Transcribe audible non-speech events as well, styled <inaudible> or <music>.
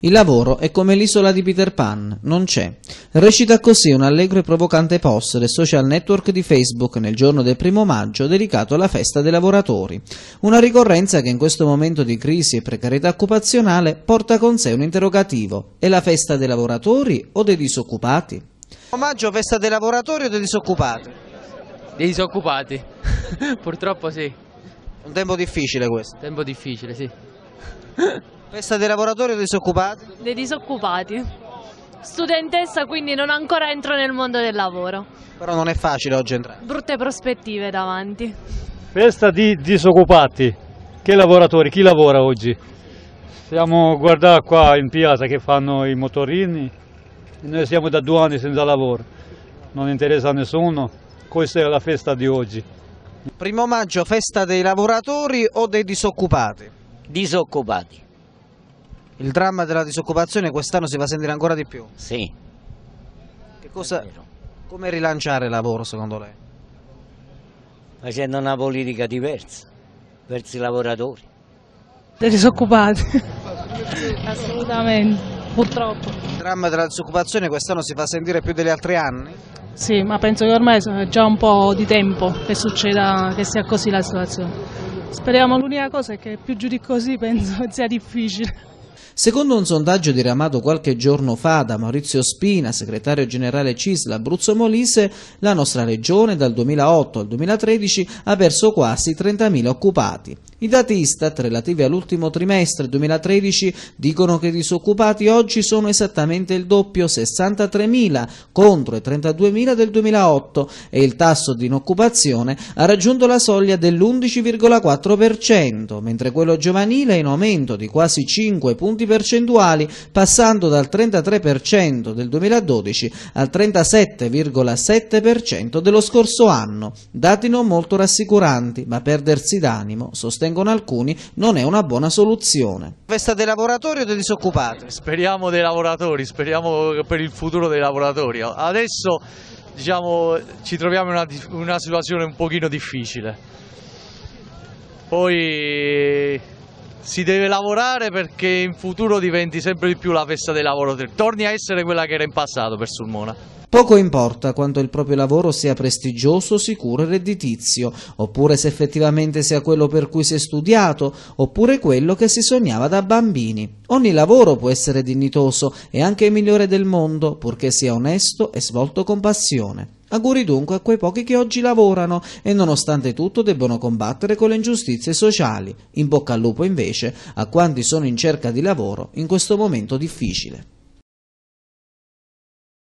Il lavoro è come l'isola di Peter Pan, non c'è. Recita così un allegro e provocante post del social network di Facebook nel giorno del primo maggio dedicato alla festa dei lavoratori. Una ricorrenza che in questo momento di crisi e precarietà occupazionale porta con sé un interrogativo. È la festa dei lavoratori o dei disoccupati? Omaggio, festa dei lavoratori o dei disoccupati? Dei disoccupati, <laughs> purtroppo sì. Un tempo difficile questo. Tempo difficile, sì. <laughs> Festa dei lavoratori o disoccupati? Dei disoccupati. Studentessa quindi non ancora entro nel mondo del lavoro. Però non è facile oggi entrare. Brutte prospettive davanti. Festa di disoccupati. Che lavoratori? Chi lavora oggi? Siamo, guarda qua in piazza che fanno i motorini. Noi siamo da due anni senza lavoro. Non interessa a nessuno. Questa è la festa di oggi. Primo maggio, festa dei lavoratori o dei disoccupati? Disoccupati. Il dramma della disoccupazione quest'anno si fa sentire ancora di più? Sì. Che Cosa, come rilanciare il lavoro secondo lei? Facendo una politica diversa, verso i lavoratori. Dei disoccupati. <laughs> Assolutamente, purtroppo. Il dramma della disoccupazione quest'anno si fa sentire più degli altri anni? Sì, ma penso che ormai è già un po' di tempo che succeda, che sia così la situazione. Speriamo, l'unica cosa è che più giù di così <laughs> penso sia difficile. Secondo un sondaggio diramato qualche giorno fa da Maurizio Spina, segretario generale CISL Abruzzo Molise, la nostra regione dal 2008 al 2013 ha perso quasi 30.000 occupati. I dati Istat relativi all'ultimo trimestre 2013 dicono che i disoccupati oggi sono esattamente il doppio, 63.000 contro i 32.000 del 2008 e il tasso di inoccupazione ha raggiunto la soglia dell'11,4%, mentre quello giovanile è in aumento di quasi 5 punti percentuali, passando dal 33% del 2012 al 37,7% dello scorso anno. Dati non molto rassicuranti, ma perdersi d'animo, sostengono ritengono alcuni non è una buona soluzione. Festa dei lavoratori o dei disoccupati? Speriamo dei lavoratori, speriamo per il futuro dei lavoratori. Adesso diciamo, ci troviamo in una, una situazione un pochino difficile. Poi si deve lavorare perché in futuro diventi sempre di più la festa dei lavoratori. Torni a essere quella che era in passato per Sulmona. Poco importa quanto il proprio lavoro sia prestigioso, sicuro e redditizio, oppure se effettivamente sia quello per cui si è studiato, oppure quello che si sognava da bambini. Ogni lavoro può essere dignitoso e anche il migliore del mondo, purché sia onesto e svolto con passione. Auguri dunque a quei pochi che oggi lavorano e nonostante tutto debbono combattere con le ingiustizie sociali. In bocca al lupo invece a quanti sono in cerca di lavoro in questo momento difficile.